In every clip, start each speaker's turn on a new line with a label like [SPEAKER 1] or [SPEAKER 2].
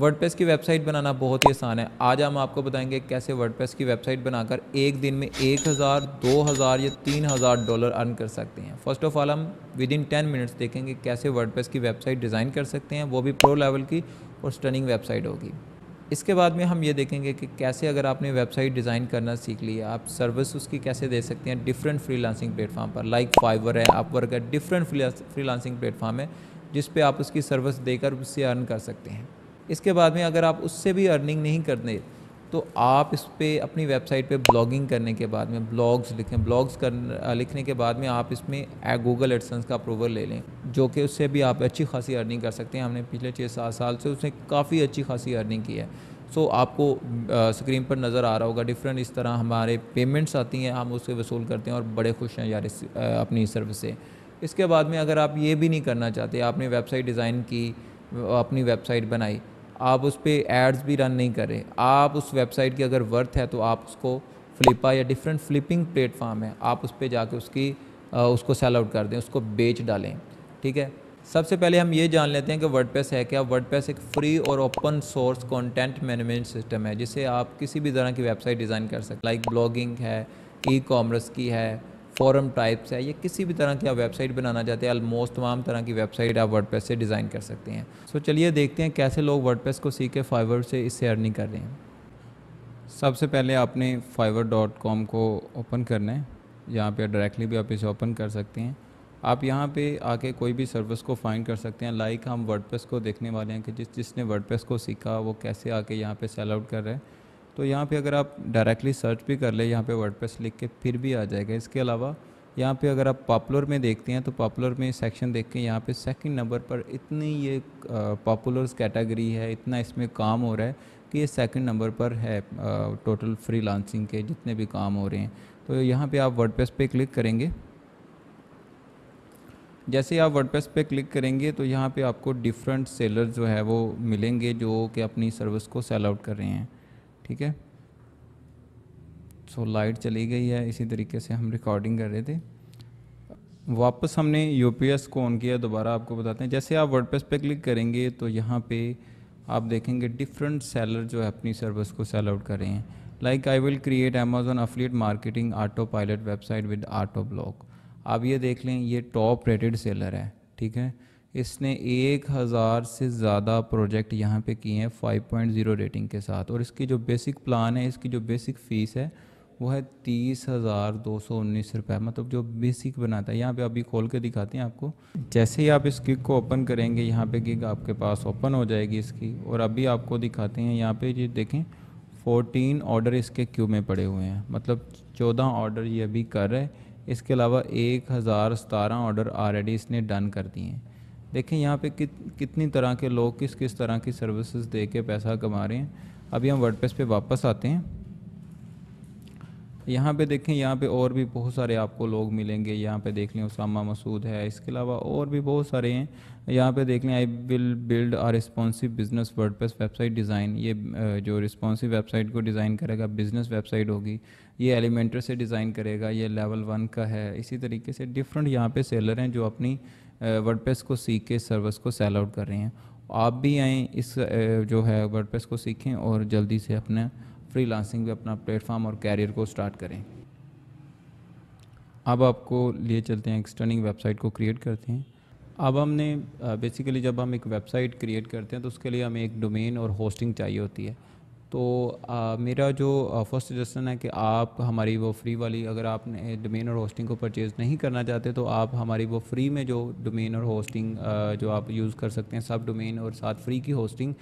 [SPEAKER 1] word की website बनाना बहुत ही आसान है आज हम आपको बताएंगे कैसे वर्ड की वेबसाइट बनाकर एक दिन में एक हज़ार दो हज़ार या तीन हज़ार डॉलर अर्न कर सकते हैं फर्स्ट ऑफ ऑल हम विद इन टेन मिनट्स देखेंगे कैसे वर्ड की वेबसाइट डिज़ाइन कर सकते हैं वो भी प्रो लेवल की और स्टनिंग वेबसाइट होगी इसके बाद में हम ये देखेंगे कि कैसे अगर आपने वेबसाइट डिज़ाइन करना सीख ली आप सर्विस उसकी कैसे दे सकते हैं डिफरेंट लांसिंग प्लेटफॉर्म पर लाइक फाइवर है अपवर्क है डिफरेंट लांसिंग प्लेटफॉर्म है जिस पे आप उसकी सर्विस देकर उससे अर्न कर सकते हैं इसके बाद में अगर आप उससे भी अर्निंग नहीं करते तो आप इस पर अपनी वेबसाइट पे ब्लॉगिंग करने के बाद में ब्लॉग्स लिखें ब्लॉग्स कर लिखने के बाद में आप इसमें गूगल एडसन्स का अप्रूवल ले लें जो कि उससे भी आप अच्छी खासी अर्निंग कर सकते हैं हमने पिछले छः सात साल से उसने काफ़ी अच्छी खासी अर्निंग की है सो so, आपको स्क्रीन पर नज़र आ रहा होगा डिफरेंट इस तरह हमारे पेमेंट्स आती हैं हम उससे वसूल करते हैं और बड़े खुश हैं यार इस अपनी सर्विस से इसके बाद में अगर आप ये भी नहीं करना चाहते आपने वेबसाइट डिज़ाइन की अपनी वेबसाइट बनाई आप उस पर एड्स भी रन नहीं करें आप उस वेबसाइट की अगर वर्थ है तो आप उसको फ्लिपा या डिफरेंट फ्लिपिंग प्लेटफार्म है आप उस पर जाके उसकी उसको सेल आउट कर दें उसको बेच डालें ठीक है सबसे पहले हम ये जान लेते हैं कि वर्ड है क्या वर्ड एक फ्री और open source content management system है जिसे आप किसी भी तरह की वेबसाइट डिज़ाइन कर सकते लाइक ब्लॉगिंग है ई कॉमर्स की है फॉरम टाइप्स है या किसी भी तरह की आप वेबसाइट बनाना चाहते हैं ऑलमोस्ट तमाम तरह की वेबसाइट आप वर्डप्रेस से डिज़ाइन कर सकते हैं सो चलिए देखते हैं कैसे लोग वर्डप्रेस को सीखे फाइवर से इससे अर्निंग कर रहे हैं सबसे पहले आपने फाइवर डॉट कॉम को ओपन करना है यहाँ पर डायरेक्टली भी आप इसे ओपन कर सकते हैं आप यहाँ पे आके कोई भी सर्विस को फाइंड कर सकते हैं लाइक हम वर्डप्रेस को देखने वाले हैं कि जिस जिसने वर्डप्रेस को सीखा वो कैसे आके यहाँ पे सेल आउट कर रहे हैं तो यहाँ पे अगर आप डायरेक्टली सर्च भी कर ले यहाँ पे वर्डप्रेस लिख के फिर भी आ जाएगा इसके अलावा यहाँ पे अगर आप पॉपुलर में देखते हैं तो पॉपुलर में सेक्शन देख के यहाँ पे सेकंड नंबर पर इतनी ये पॉपुलर्स कैटेगरी है इतना इसमें काम हो रहा है कि ये सेकंड नंबर पर है टोटल फ्री लांसिंग के जितने भी काम हो रहे हैं तो यहाँ पे आप वर्डप्रेस पे क्लिक करेंगे जैसे आप वर्डप्रेस पे क्लिक करेंगे तो यहाँ पे आपको डिफरेंट सेलर जो है वो मिलेंगे जो कि अपनी सर्विस को सेल आउट कर रहे हैं ठीक है सो लाइट चली गई है इसी तरीके से हम रिकॉर्डिंग कर रहे थे वापस हमने यू पी एस को ऑन किया दोबारा आपको बताते हैं जैसे आप वर्डप्रेस पे क्लिक करेंगे तो यहाँ पे आप देखेंगे डिफरेंट सेलर जो है अपनी सर्विस को सेल आउट कर रहे हैं like I will create Amazon affiliate marketing auto pilot website with auto blog आप ये देख लें ये टॉप रेटेड सेलर है ठीक है इसने एक हज़ार से ज़्यादा प्रोजेक्ट यहाँ पे किए हैं 5.0 रेटिंग के साथ और इसकी जो बेसिक प्लान है इसकी जो बेसिक फ़ीस है वो है तीस हज़ार दो सौ उन्नीस रुपये मतलब जो बेसिक बनाता है यहाँ पे अभी खोल के दिखाते हैं आपको जैसे ही आप इस किक को ओपन करेंगे यहाँ पे किक आपके पास ओपन हो जाएगी इसकी और अभी आपको दिखाते हैं यहाँ पे ये देखें फोर्टीन ऑर्डर इसके क्यू में पड़े हुए हैं मतलब चौदह ऑर्डर ये अभी कर रहे इसके अलावा एक हज़ार सतारह ऑर्डर ऑलरेडी इसने डन कर दिए हैं देखें यहाँ पे कित कितनी तरह के लोग किस किस तरह की सर्विसेज दे के पैसा कमा रहे हैं अभी हम वर्डप्रेस पे वापस आते हैं यहाँ पे देखें यहाँ पे और भी बहुत सारे आपको लोग मिलेंगे यहाँ पे देख लें उसामा मसूद है इसके अलावा और भी बहुत सारे हैं यहाँ पे देख लें I will build a responsive business WordPress website design ये जो रिस्पॉन्सिव वेबसाइट को डिज़ाइन करेगा बिजनेस वेबसाइट होगी ये एलिमेंटर से डिज़ाइन करेगा ये लेवल वन का है इसी तरीके से डिफरेंट यहाँ पर सेलर हैं जो अपनी वर्ड को सीख के सर्विस को सेल आउट कर रहे हैं आप भी आएँ इस जो है वर्ड को सीखें और जल्दी से अपना लांसिंग भी अपना प्लेटफॉर्म और कैरियर को स्टार्ट करें अब आपको लिए चलते हैं एक्सटर्निंग वेबसाइट को क्रिएट करते हैं अब हमने बेसिकली जब हम एक वेबसाइट क्रिएट करते हैं तो उसके लिए हमें एक डोमेन और होस्टिंग चाहिए होती है तो आ, मेरा जो फर्स्ट सजेशन है कि आप हमारी वो फ्री वाली अगर आपने डोमेन और होस्टिंग को परचेज़ नहीं करना चाहते तो आप हमारी वो फ्री में जो डोमेन और होस्टिंग आ, जो आप यूज़ कर सकते हैं सब डोमेन और साथ फ्री की होस्टिंग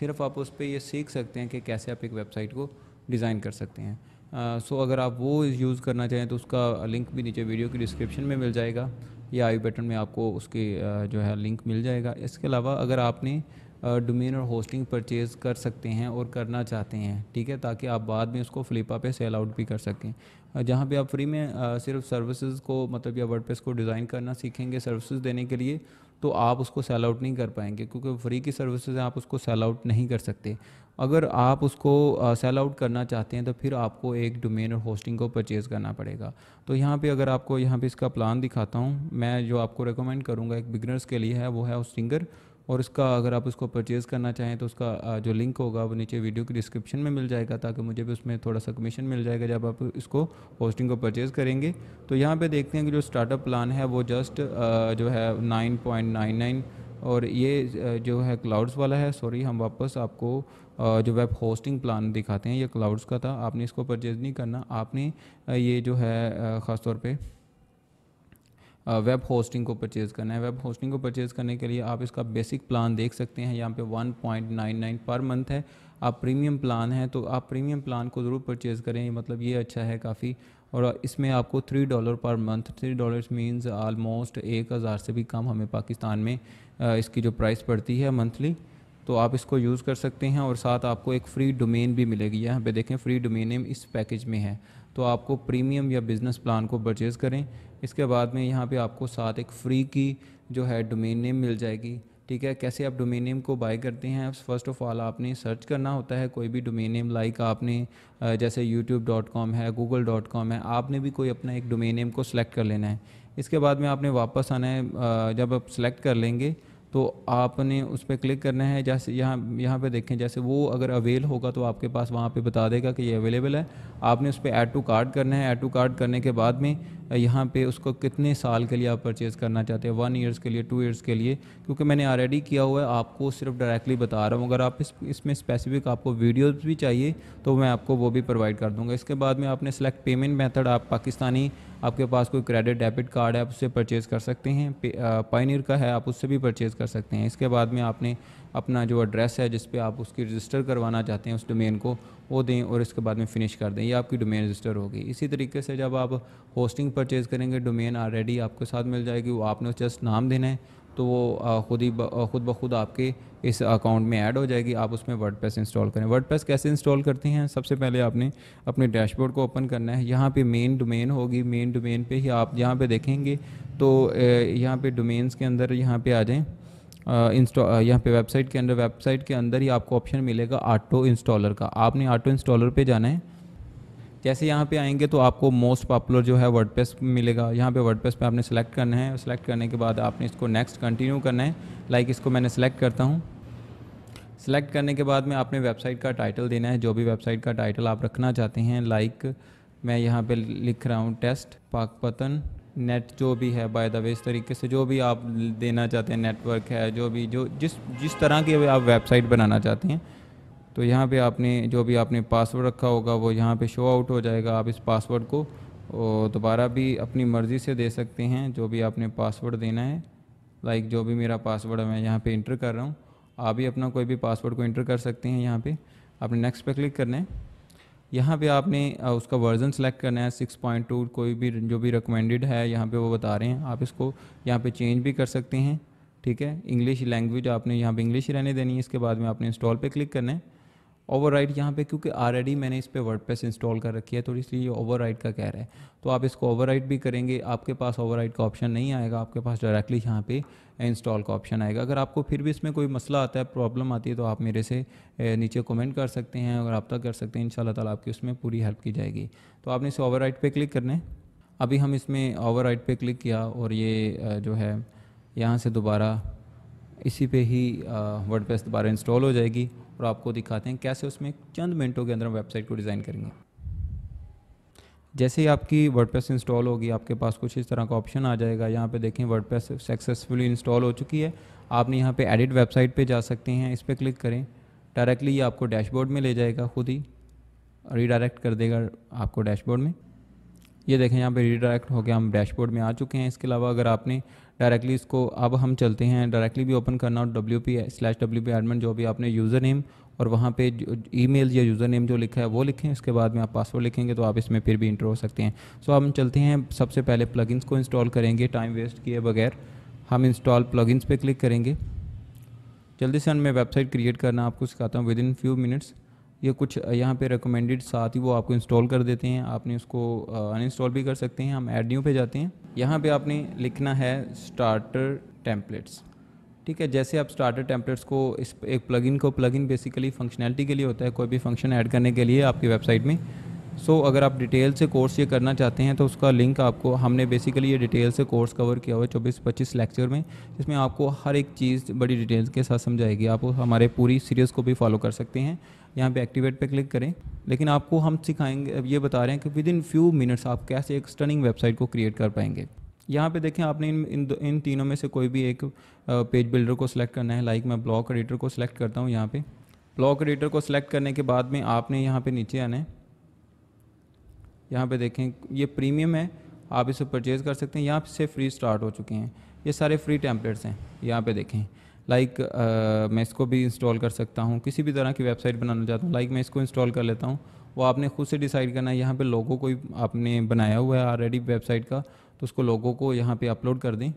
[SPEAKER 1] सिर्फ आप उस पर ये सीख सकते हैं कि कैसे आप एक वेबसाइट को डिज़ाइन कर सकते हैं सो अगर आप वो यूज़ करना चाहें तो उसका लिंक भी नीचे वीडियो की डिस्क्रिप्शन में मिल जाएगा या आई बटन में आपको उसके जो है लिंक मिल जाएगा इसके अलावा अगर आपने डोमेन और होस्टिंग परचेज़ कर सकते हैं और करना चाहते हैं ठीक है ताकि आप बाद में उसको फ्लिपा पे सेल आउट भी कर सकें जहाँ पे आप फ्री में सिर्फ सर्विसेज को मतलब या वर्डप्रेस को डिज़ाइन करना सीखेंगे सर्विसेज देने के लिए तो आप उसको सेल आउट नहीं कर पाएंगे क्योंकि फ्री की सर्विसेज आप उसको सेल आउट नहीं कर सकते अगर आप उसको सेल आउट करना चाहते हैं तो फिर आपको एक डोमेन और होस्टिंग को परचेज़ करना पड़ेगा तो यहाँ पे अगर आपको यहाँ पे इसका प्लान दिखाता हूँ मैं जो आपको रिकमेंड करूँगा एक बिगनर्स के लिए है वो है होस्टिंगर और उसका अगर आप उसको परचेज़ करना चाहें तो उसका जो लिंक होगा वो नीचे वीडियो की डिस्क्रिप्शन में मिल जाएगा ताकि मुझे भी उसमें थोड़ा सा कमीशन मिल जाएगा जब आप इसको होस्टिंग को परचेज़ करेंगे तो यहाँ पर देखते हैं कि जो स्टार्टअप प्लान है वो जस्ट जो है नाइन पॉइंट नाइन नाइन और ये जो है क्लाउड्स वाला है सॉरी हम वापस आपको जो वेब होस्टिंग प्लान दिखाते हैं ये क्लाउड्स का था आपने इसको परचेज़ नहीं करना आपने ये जो है ख़ास तौर वेब होस्टिंग को परचेज़ करना है वेब होस्टिंग को परचेज़ करने के लिए आप इसका बेसिक प्लान देख सकते हैं यहाँ पे 1.99 पर मंथ है आप प्रीमियम प्लान है तो आप प्रीमियम प्लान को ज़रूर परचेज़ करें मतलब ये अच्छा है काफ़ी और इसमें आपको three dollar per month three dollars means almost एक हज़ार से भी कम हमें पाकिस्तान में इसकी जो प्राइस पड़ती है मंथली तो आप इसको यूज़ कर सकते हैं और साथ आपको एक फ्री डोमेन भी मिलेगी यहाँ पे देखें फ्री डोमेन नेम इस पैकेज में है तो आपको प्रीमियम या बिज़नेस प्लान को परचेज़ करें इसके बाद में यहाँ पे आपको साथ एक फ्री की जो है डोमेन नेम मिल जाएगी ठीक है कैसे आप डोमेन नेम को बाय करते हैं फर्स्ट ऑफ़ ऑल आपने सर्च करना होता है कोई भी डोमेन नेम लाइक आपने जैसे यूट्यूब डॉट कॉम है गूगल डॉट कॉम है आपने भी कोई अपना एक डोमेन नेम को सिलेक्ट कर लेना है इसके बाद में आपने वापस आना है जब आप सिलेक्ट कर लेंगे तो आपने उस पर क्लिक करना है जैसे यहाँ यहाँ पे देखें जैसे वो अगर अवेल होगा तो आपके पास वहाँ पे बता देगा कि ये अवेलेबल है आपने उस पर ऐड टू कार्ड करना है ऐड टू कार्ड करने के बाद में यहाँ पे उसको कितने साल के लिए आप परचेज़ करना चाहते हैं वन ईयर्स के लिए टू ईयर्स के लिए क्योंकि मैंने ऑलरेडी किया हुआ है आपको सिर्फ डायरेक्टली बता रहा हूँ अगर आप इस इसमें स्पेसिफिक आपको वीडियोज़ भी चाहिए तो मैं आपको वो भी प्रोवाइड कर दूँगा इसके बाद में आपने सेलेक्ट पेमेंट मैथड आप पाकिस्तानी आपके पास कोई क्रेडिट डेबिट कार्ड है आप उससे परचेज़ कर सकते हैं पाइनियर का है आप उससे भी परचेज़ कर सकते हैं इसके बाद में आपने अपना जो एड्रेस है जिस पे आप उसकी रजिस्टर करवाना चाहते हैं उस डोमेन को वो दें और इसके बाद में फिनिश कर दें ये आपकी डोमेन रजिस्टर होगी इसी तरीके से जब आप होस्टिंग परचेज़ करेंगे डोमेन ऑलरेडी आपके साथ मिल जाएगी वो आपने जस्ट नाम देना है तो वो खुद ही खुद ब खुद आपके इस अकाउंट में ऐड हो जाएगी आप उसमें वर्डप्रेस इंस्टॉल करें वर्डप्रेस कैसे इंस्टॉल करते हैं सबसे पहले आपने अपने डैशबोर्ड को ओपन करना है यहाँ पे मेन डोमेन होगी मेन डोमेन पे ही आप यहाँ पे देखेंगे तो यहाँ पे डोमेन्स के अंदर यहाँ पे आ जाएं इंस्टॉ यहाँ पे वेबसाइट के अंदर वेबसाइट के अंदर ही आपको ऑप्शन मिलेगा ऑटो इंस्टॉलर का आपने ऑटो इंस्टॉलर पे जाना है जैसे यहाँ पे आएंगे तो आपको मोस्ट पॉपुलर जो है वर्डप्रेस मिलेगा यहाँ पे वर्डप्रेस पे आपने सेलेक्ट करना है सेलेक्ट करने के बाद आपने इसको नेक्स्ट कंटिन्यू करना है लाइक इसको मैंने सेलेक्ट करता हूँ सेलेक्ट करने के बाद में आपने वेबसाइट का टाइटल देना है जो भी वेबसाइट का टाइटल आप रखना चाहते हैं लाइक मैं यहाँ पर लिख रहा हूँ टेस्ट पाकपतन नेट जो भी है बाय द वे इस तरीके से जो भी आप देना चाहते हैं नेटवर्क है जो भी जो जिस जिस तरह की आप वेबसाइट बनाना चाहते हैं तो यहाँ पे आपने जो भी आपने पासवर्ड रखा होगा वो यहाँ पे शो आउट हो जाएगा आप इस पासवर्ड को दोबारा भी अपनी मर्ज़ी से दे सकते हैं जो भी आपने पासवर्ड देना है लाइक जो भी मेरा पासवर्ड है मैं यहाँ पे इंटर कर रहा हूँ आप भी अपना कोई भी पासवर्ड को इंटर कर सकते हैं यहाँ पे आपने नेक्स्ट पे क्लिक करना है यहाँ पे आपने उसका वर्जन सेलेक्ट करना है 6.2 कोई भी जो भी रिकमेंडेड है यहाँ पे वो बता रहे हैं आप इसको यहाँ पे चेंज भी कर सकते हैं ठीक है इंग्लिश लैंग्वेज आपने यहाँ पे इंग्लिश रहने देनी है इसके बाद में आपने इंस्टॉल पे क्लिक करना है ओवरराइड यहाँ पे क्योंकि ऑलरेडी मैंने इस पर वर्डप्रेस इंस्टॉल कर रखी है तो इसलिए ये ओवरराइड का कह रहा है तो आप इसको ओवरराइड भी करेंगे आपके पास ओवरराइड का ऑप्शन नहीं आएगा आपके पास डायरेक्टली यहाँ पे इंस्टॉल का ऑप्शन आएगा अगर आपको फिर भी इसमें कोई मसला आता है प्रॉब्लम आती है तो आप मेरे से नीचे कमेंट कर सकते हैं और रब्ता कर सकते हैं इन ताला आपकी उसमें पूरी हेल्प की जाएगी तो आपने इसे राइड पे क्लिक करना है अभी हम इसमें राइड पे क्लिक किया और ये जो है यहाँ से दोबारा इसी पे ही वर्डप्रेस दोबारा इंस्टॉल हो जाएगी और आपको दिखाते हैं कैसे उसमें चंद मिनटों के अंदर हम वेबसाइट को डिज़ाइन करेंगे जैसे ही आपकी वर्डप्रेस इंस्टॉल होगी आपके पास कुछ इस तरह का ऑप्शन आ जाएगा यहाँ पे देखें वर्डप्रेस सक्सेसफुली इंस्टॉल हो चुकी है आपने यहाँ पे एडिट वेबसाइट पे जा सकते हैं इस पर क्लिक करें डायरेक्टली ये आपको डैशबोर्ड में ले जाएगा खुद ही रीडायरेक्ट कर देगा आपको डैशबोर्ड में ये देखें यहाँ पे रीडायरेक्ट होकर हम डैशबोर्ड में आ चुके हैं इसके अलावा अगर आपने डायरेक्टली इसको अब हम चलते हैं डायरेक्टली भी ओपन करना और W P slash W P admin जो भी आपने यूज़र नेम और वहाँ पे ई मेल या यूज़र नेम जो लिखा है वो लिखें उसके बाद में आप पासवर्ड लिखेंगे तो आप इसमें फिर भी इंटर हो सकते हैं सो so, हम चलते हैं सबसे पहले प्लगइन्स को इंस्टॉल करेंगे टाइम वेस्ट किए बगैर हम इंस्टॉल प्लगइन्स पे क्लिक करेंगे जल्दी से हमें वेबसाइट क्रिएट करना आपको सिखाता हूँ विद इन फ्यू मिनट्स ये कुछ यहाँ पे रिकमेंडेड साथ ही वो आपको इंस्टॉल कर देते हैं आपने उसको अनइंस्टॉल भी कर सकते हैं हम एड न्यू पे जाते हैं यहाँ पे आपने लिखना है स्टार्टर टेम्पलेट्स ठीक है जैसे आप स्टार्टर टेम्पलेट्स को इस एक प्लगइन को प्लगइन बेसिकली फंक्शनैलिटी के लिए होता है कोई भी फंक्शन ऐड करने के लिए आपकी वेबसाइट में सो so, अगर आप डिटेल से कोर्स ये करना चाहते हैं तो उसका लिंक आपको हमने बेसिकली ये डिटेल से कोर्स कवर किया हुआ है चौबीस पच्चीस लेक्चर में जिसमें आपको हर एक चीज़ बड़ी डिटेल्स के साथ समझाएगी आप हमारे पूरी सीरीज़ को भी फॉलो कर सकते हैं यहाँ पे एक्टिवेट पे क्लिक करें लेकिन आपको हम सिखाएंगे ये बता रहे हैं कि विद इन फ्यू मिनट्स आप कैसे एक स्टनिंग वेबसाइट को क्रिएट कर पाएंगे यहाँ पे देखें आपने इन इन, इन तीनों में से कोई भी एक पेज बिल्डर को सिलेक्ट करना है लाइक मैं ब्लॉक एडिटर को सिलेक्ट करता हूँ यहाँ पे ब्लॉक एडिटर को सिलेक्ट करने के बाद में आपने यहाँ पे नीचे आना है यहाँ पे देखें ये प्रीमियम है आप इसे परचेज़ कर सकते हैं यहाँ से फ्री स्टार्ट हो चुके हैं ये सारे फ्री टैंपलेट्स हैं यहाँ पे देखें लाइक like, uh, मैं इसको भी इंस्टॉल कर सकता हूँ किसी भी तरह की वेबसाइट बनाना चाहता हूँ लाइक like, मैं इसको इंस्टॉल कर लेता हूँ वो आपने खुद से डिसाइड करना है यहाँ पे लोगों को आपने बनाया हुआ है ऑलरेडी वेबसाइट का तो उसको लोगों को यहाँ पे अपलोड कर दें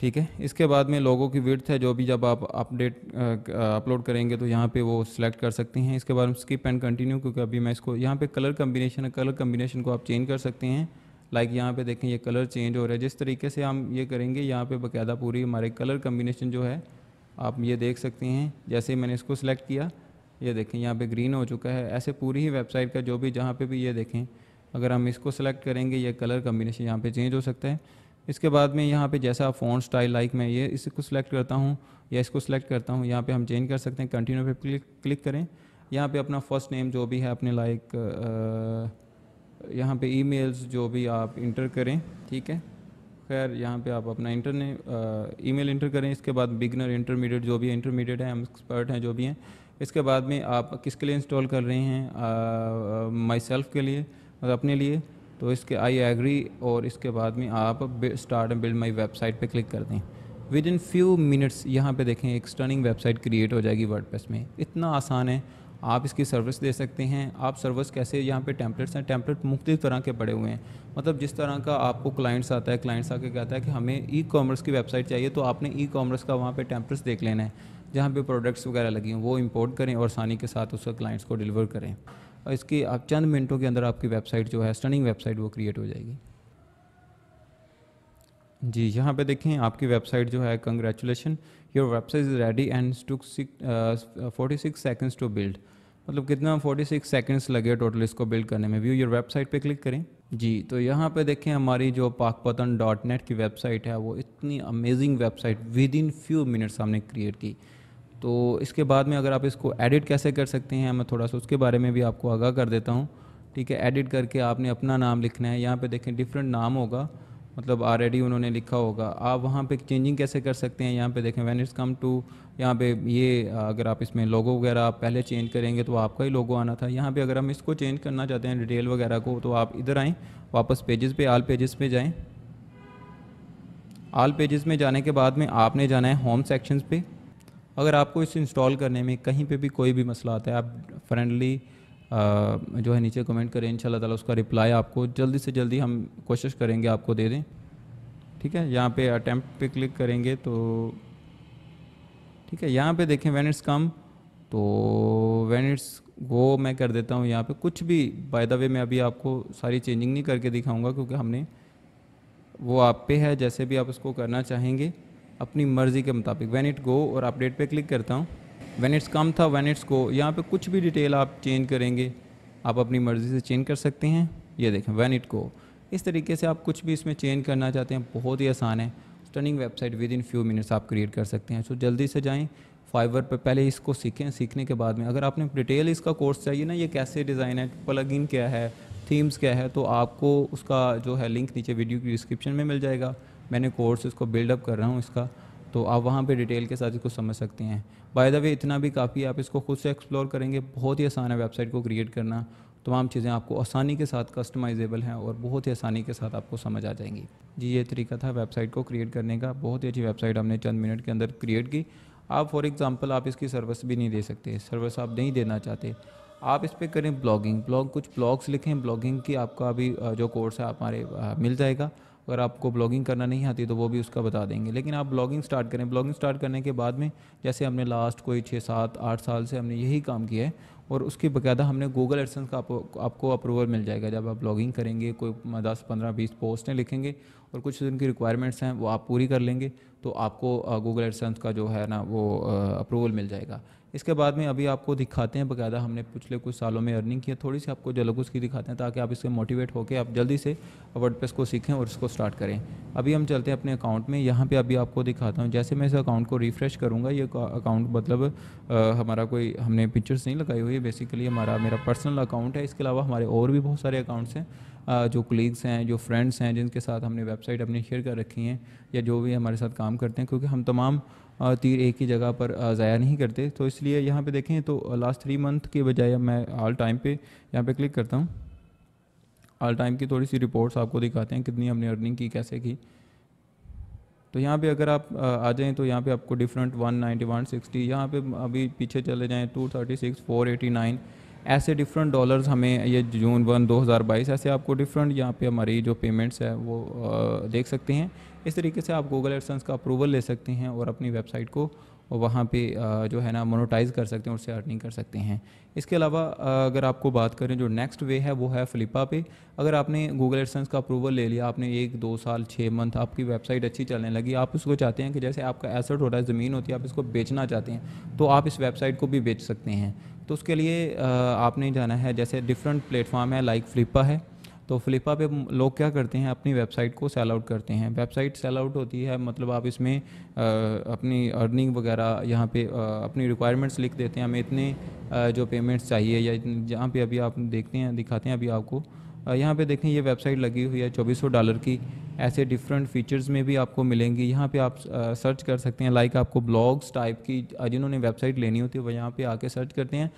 [SPEAKER 1] ठीक है इसके बाद में लोगों की विर्थ है जो भी जब आप अपडेट अपलोड uh, करेंगे तो यहाँ पे वो सिलेक्ट कर सकते हैं इसके बाद में स्किप एंड कंटिन्यू क्योंकि अभी मैं इसको यहाँ पे कलर कम्बिनेशन है कलर कम्बिनेशन को आप चेंज कर सकते हैं लाइक like यहाँ पे देखें ये कलर चेंज हो रहा है जिस तरीके से हम ये करेंगे यहाँ पर बाकायदा पूरी हमारे कलर कम्बिनेशन जो है आप ये देख सकते हैं जैसे ही मैंने इसको सेलेक्ट किया ये देखें यहाँ पे ग्रीन हो चुका है ऐसे पूरी ही वेबसाइट का जो भी जहाँ पे भी ये देखें अगर हम इसको सेलेक्ट करेंगे ये कलर कम्बिनेशन यहाँ पे चेंज हो सकता है इसके बाद में यहाँ पे जैसा आप फ़ॉन्ट स्टाइल लाइक मैं ये इसको सेलेक्ट करता हूँ या इसको सेलेक्ट करता हूँ यहाँ पे हम चेंज कर सकते हैं कंटिन्यू पर क्लिक क्लिक करें यहाँ पे अपना फर्स्ट नेम जो भी है अपने लाइक यहाँ पे ई जो भी आप इंटर करें ठीक है खैर यहाँ पे आप अपना इंटर ईमेल इंटर करें इसके बाद बिगनर इंटरमीडिएट जो भी है इंटरमीडिएट हैं हम एक्सपर्ट हैं जो भी हैं इसके बाद में आप किसके लिए इंस्टॉल कर रहे हैं माई सेल्फ के लिए मतलब अपने लिए तो इसके आई एग्री और इसके बाद में आप start and build my website पर क्लिक कर दें विद इन फ्यू मिनट्स यहाँ पे देखें एक स्टर्निंग वेबसाइट क्रिएट हो जाएगी वर्डप्रेस में इतना आसान है आप इसकी सर्विस दे सकते हैं आप सर्विस कैसे यहाँ पे टैंपलेट्स हैं टैंपलेट मुख्त तरह के पड़े हुए हैं मतलब जिस तरह का आपको क्लाइंट्स आता है क्लाइंट्स आके कहता है कि हमें ई कॉमर्स की वेबसाइट चाहिए तो आपने ई कॉमर्स का वहाँ पर टैंपलेट्स देख लेना है जहाँ पे प्रोडक्ट्स वगैरह लगी हैं वो इम्पोर्ट करें और आसानी के साथ उसका क्लाइंट्स को डिलीवर करें और इसकी आप चंद मिनटों के अंदर आपकी वेबसाइट जो है स्टनिंग वेबसाइट वो क्रिएट हो जाएगी जी यहाँ पे देखें आपकी वेबसाइट जो है congratulation your website is ready and took forty six seconds to build मतलब कितना फोर्टी सिक्स सेकेंड्स लगे टोटल इसको बिल्ड करने में व्यू योर वेबसाइट पे क्लिक करें जी तो यहाँ पे देखें हमारी जो पाकपतन डॉट नेट की वेबसाइट है वो इतनी amazing website within few minutes हमने क्रिएट की तो इसके बाद में अगर आप इसको एडिट कैसे कर सकते हैं मैं थोड़ा सा उसके बारे में भी आपको आगाह कर देता हूँ ठीक है एडिट करके आपने अपना नाम लिखना है यहाँ पर देखें डिफरेंट नाम होगा मतलब ऑलरेडी उन्होंने लिखा होगा आप वहाँ पे चेंजिंग कैसे कर सकते हैं यहाँ पे देखें वैन इट्स कम टू यहाँ पे ये अगर आप इसमें लोगो वगैरह आप पहले चेंज करेंगे तो आपका ही लोगो आना था यहाँ पे अगर हम इसको चेंज करना चाहते हैं डिटेल वगैरह को तो आप इधर आएँ वापस पेजेस पे आल पेजेस पे जाएँ आल पेजेस में जाने के बाद में आपने जाना है होम सेक्शंस पे अगर आपको इसे इंस्टॉल करने में कहीं पे भी कोई भी मसला आता है आप फ्रेंडली जो है नीचे कमेंट करें इन ताला उसका रिप्लाई आपको जल्दी से जल्दी हम कोशिश करेंगे आपको दे दें ठीक है यहाँ पे अटैम्प्ट पे क्लिक करेंगे तो ठीक है यहाँ पे देखें वैन इट्स कम तो वैन इट्स गो मैं कर देता हूँ यहाँ पे कुछ भी बाय द वे मैं अभी आपको सारी चेंजिंग नहीं करके दिखाऊँगा क्योंकि हमने वो आप पे है जैसे भी आप उसको करना चाहेंगे अपनी मर्ज़ी के मुताबिक वैन इट गो और अपडेट पर क्लिक करता हूँ वैन इट्स कम था वैन इट्स को यहाँ पे कुछ भी डिटेल आप चेंज करेंगे आप अपनी मर्ज़ी से चेंज कर सकते हैं ये देखें वैन इट को इस तरीके से आप कुछ भी इसमें चेंज करना चाहते हैं बहुत ही आसान है stunning website within few minutes आप क्रिएट कर सकते हैं सो तो जल्दी से जाएँ फाइवर पर पहले इसको सीखें सीखने के बाद में अगर आपने डिटेल इसका कोर्स चाहिए ना ये कैसे डिज़ाइन है प्लग इन क्या है थीम्स क्या है तो आपको उसका जो है लिंक नीचे वीडियो की डिस्क्रिप्शन में मिल जाएगा मैंने कोर्स इसको बिल्डअप कर रहा हूँ इसका तो आप वहाँ पे डिटेल के साथ इसको समझ सकते हैं बाय द वे इतना भी काफ़ी आप इसको खुद से एक्सप्लोर करेंगे बहुत ही आसान है वेबसाइट को क्रिएट करना तमाम चीज़ें आपको आसानी के साथ कस्टमाइजेबल हैं और बहुत ही आसानी के साथ आपको समझ आ जाएंगी जी ये तरीका था वेबसाइट को क्रिएट करने का बहुत ही अच्छी वेबसाइट हमने चंद मिनट के अंदर क्रिएट की आप फॉर एग्ज़ाम्पल आप इसकी सर्विस भी नहीं दे सकते सर्विस आप नहीं देना चाहते आप इस पर करें ब्लॉगिंग ब्लॉग कुछ ब्लॉग्स लिखें ब्लॉगिंग की आपका अभी जो कोर्स है आप हमारे मिल जाएगा अगर आपको ब्लॉगिंग करना नहीं आती तो वो भी उसका बता देंगे लेकिन आप ब्लॉगिंग स्टार्ट करें ब्लॉगिंग स्टार्ट करने के बाद में जैसे हमने लास्ट कोई छः सात आठ साल से हमने यही काम किया है और उसके बकायदा हमने गूगल एडसेंस का आप, आपको अप्रूवल मिल जाएगा जब आप ब्लॉगिंग करेंगे कोई दस पंद्रह बीस पोस्टें लिखेंगे और कुछ उनकी रिक्वायरमेंट्स हैं वो आप पूरी कर लेंगे तो आपको गूगल एडसेंस का जो है ना वो अप्रूवल मिल जाएगा इसके बाद में अभी आपको दिखाते हैं बकायदा हमने पिछले कुछ सालों में अर्निंग की है थोड़ी सी आपको झलक उसकी दिखाते हैं ताकि आप इससे मोटिवेट होकर आप जल्दी से वर्डप्रेस को सीखें और इसको स्टार्ट करें अभी हम चलते हैं अपने अकाउंट में यहाँ पे अभी आपको दिखाता हूँ जैसे मैं इस अकाउंट को रिफ़्रेश करूँगा ये अकाउंट मतलब हमारा कोई हमने पिक्चर्स नहीं लगाई हुई है बेसिकली हमारा मेरा पर्सनल अकाउंट है इसके अलावा हमारे और भी बहुत सारे अकाउंट्स हैं जो कलीग्स हैं जो फ्रेंड्स हैं जिनके साथ हमने वेबसाइट अपनी शेयर कर रखी हैं या जो भी हमारे साथ काम करते हैं क्योंकि हम तमाम तीर एक ही जगह पर ज़ाया नहीं करते तो इसलिए यहाँ पे देखें तो लास्ट थ्री मंथ के बजाय मैं ऑल टाइम पे यहाँ पे क्लिक करता हूँ ऑल टाइम की थोड़ी सी रिपोर्ट्स आपको दिखाते हैं कितनी हमने अर्निंग की कैसे की तो यहाँ पे अगर आप आ जाएँ तो यहाँ पे आपको डिफरेंट 190, 160 यहाँ पे अभी पीछे चले जाएँ 236, 489 ऐसे डिफरेंट डॉलर्स हमें ये जून वन 2022 ऐसे आपको डिफरेंट यहाँ पे हमारी जो पेमेंट्स है वो देख सकते हैं इस तरीके से आप गूगल एडसेंस का अप्रूवल ले सकते हैं और अपनी वेबसाइट को वहाँ पे जो है ना मोनोटाइज़ कर सकते हैं उससे अर्निंग कर सकते हैं इसके अलावा अगर आपको बात करें जो नेक्स्ट वे है वो है फ्लिपा पे अगर आपने गूगल एडसेंस का अप्रूवल ले लिया आपने एक दो साल छः मंथ आपकी वेबसाइट अच्छी चलने लगी आप उसको चाहते हैं कि जैसे आपका एसेट होता है ज़मीन होती है आप इसको बेचना चाहते हैं तो आप इस वेबसाइट को भी बेच सकते हैं तो उसके लिए आपने जाना है जैसे डिफरेंट प्लेटफॉर्म है लाइक फ्लिपा है तो फ्लिपा पे लोग क्या करते हैं अपनी वेबसाइट को सेल आउट करते हैं वेबसाइट सेल आउट होती है मतलब आप इसमें आ, अपनी अर्निंग वगैरह यहाँ पे आ, अपनी रिक्वायरमेंट्स लिख देते हैं हमें इतने आ, जो पेमेंट्स चाहिए या जहाँ पे अभी आप देखते हैं दिखाते हैं अभी आपको यहाँ पे देखें ये वेबसाइट लगी हुई है चौबीस डॉलर की ऐसे डिफरेंट फीचर्स में भी आपको मिलेंगी यहाँ पे आप सर्च कर सकते हैं लाइक आपको ब्लॉग्स टाइप की जिन्होंने वेबसाइट लेनी होती है वो यहाँ पे आके सर्च करते हैं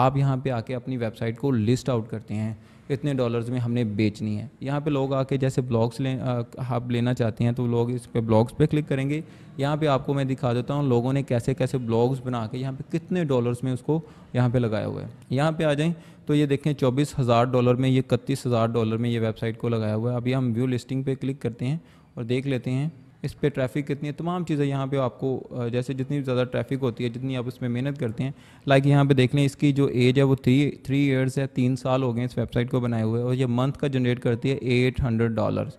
[SPEAKER 1] आप यहाँ पे आके अपनी वेबसाइट को लिस्ट आउट करते हैं इतने डॉलर्स में हमने बेचनी है यहाँ पे लोग आके जैसे ब्लॉग्स ले आप लेना चाहते हैं तो लोग इस पर ब्लॉग्स पे क्लिक करेंगे यहाँ पे आपको मैं दिखा देता हूँ लोगों ने कैसे कैसे ब्लॉग्स बना के यहाँ पे कितने डॉलर्स में उसको यहाँ पे लगाया हुआ है यहाँ पे आ जाएं तो ये देखें चौबीस हज़ार डॉलर में ये इकतीस हज़ार डॉलर में ये वेबसाइट को लगाया हुआ है अभी हम व्यू लिस्टिंग पे क्लिक करते हैं और देख लेते हैं इस पर ट्रैफिक कितनी है तमाम चीज़ें यहाँ पे आपको जैसे जितनी ज़्यादा ट्रैफिक होती है जितनी आप इसमें मेहनत करते हैं लाइक यहाँ पे देख लें इसकी जो एज है वो थ्री थ्री ईयर्स है तीन साल हो गए इस वेबसाइट को बनाए हुए और ये मंथ का जनरेट करती है एट हंड्रेड डॉलर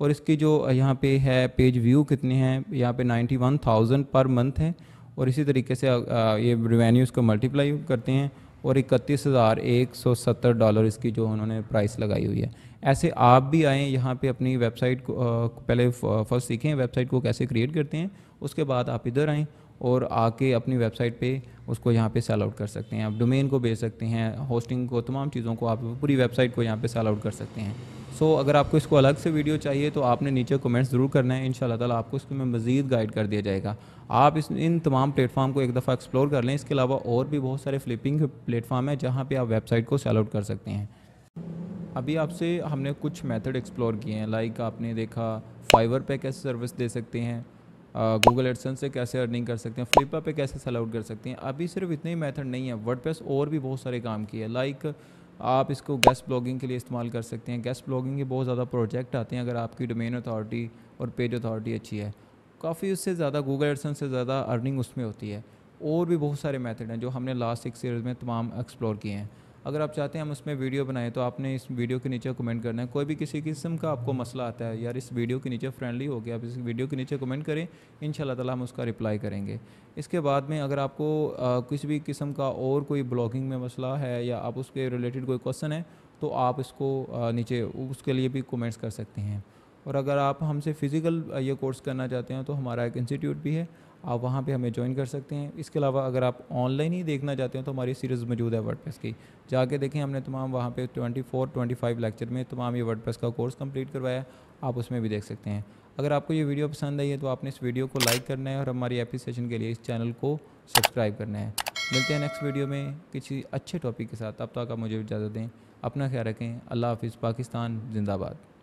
[SPEAKER 1] और इसकी जो यहाँ पे है पेज व्यू कितने हैं यहाँ पे ninety one thousand per month है और इसी तरीके से ये रेवेन्यू इसको मल्टीप्लाई करते हैं और इकतीस हज़ार एक सौ सत्तर डॉलर इसकी जो उन्होंने प्राइस लगाई हुई है ऐसे आप भी आएँ यहाँ पे अपनी वेबसाइट को पहले फर्स्ट सीखें वेबसाइट को कैसे क्रिएट करते हैं उसके बाद आप इधर आएँ और आके अपनी वेबसाइट पे उसको यहाँ पे सेल आउट कर सकते हैं आप डोमेन को बेच सकते हैं होस्टिंग को तमाम चीज़ों को आप पूरी वेबसाइट को यहाँ पे सेल आउट कर सकते हैं सो so, अगर आपको इसको अलग से वीडियो चाहिए तो आपने नीचे कमेंट्स ज़रूर करना है इन ताला आपको इसमें मज़ीद गाइड कर दिया जाएगा आप इस इन तमाम प्लेटफॉर्म को एक दफ़ा एक्सप्लोर कर लें इसके अलावा और भी बहुत सारे फ्लिपिंग प्लेटफॉर्म है जहाँ पर आप वेबसाइट को सेल आउट कर सकते हैं अभी आपसे हमने कुछ मेथड एक्सप्लोर किए हैं लाइक आपने देखा फाइवर पे कैसे सर्विस दे सकते हैं गूगल एडसन से कैसे अर्निंग कर सकते हैं फ्लिपा पे कैसे सेल आउट कर सकते हैं अभी सिर्फ इतने ही मेथड नहीं है वर्ड और भी बहुत सारे काम किए लाइक आप इसको गेस्ट ब्लॉगिंग के लिए इस्तेमाल कर सकते हैं गेस्ट ब्लॉगिंग के बहुत ज़्यादा प्रोजेक्ट आते हैं अगर आपकी डोमेन अथॉरिटी और पेज अथॉरिटी अच्छी है काफ़ी उससे ज़्यादा गूगल एडसन से ज़्यादा अर्निंग उसमें होती है और भी बहुत सारे मेथड हैं जो हमने लास्ट सिक्स ईयर्स में तमाम एक्सप्लोर किए हैं अगर आप चाहते हैं हम उसमें वीडियो बनाएं तो आपने इस वीडियो के नीचे कमेंट करना है कोई भी किसी किस्म का आपको मसला आता है यार इस वीडियो के नीचे फ्रेंडली हो गया आप इस वीडियो के नीचे कमेंट करें इन ताला हम उसका रिप्लाई करेंगे इसके बाद में अगर आपको किसी भी किस्म का और कोई ब्लॉगिंग में मसला है या आप उसके रिलेटेड कोई क्वेश्चन है तो आप इसको नीचे उसके लिए भी कमेंट्स कर सकते हैं और अगर आप हमसे फ़िज़िकल ये कोर्स करना चाहते हैं तो हमारा एक इंस्टीट्यूट भी है आप वहाँ पे हमें ज्वाइन कर सकते हैं इसके अलावा अगर आप ऑनलाइन ही देखना चाहते हैं तो हमारी सीरीज़ मौजूद है वर्ड की जाके देखें हमने तमाम वहाँ पे 24 25 लेक्चर में तमाम ये वर्डप्रेस का कोर्स कंप्लीट करवाया आप उसमें भी देख सकते हैं अगर आपको ये वीडियो पसंद आई है तो आपने इस वीडियो को लाइक करना है और हमारी एपी सेशन के लिए इस चैनल को सब्सक्राइब करना है मिलते हैं नेक्स्ट वीडियो में किसी अच्छे टॉपिक के साथ अब तक आप मुझे इजाज़त दें अपना ख्याल रखें अल्लाह हाफिज़ पाकिस्तान जिंदाबाद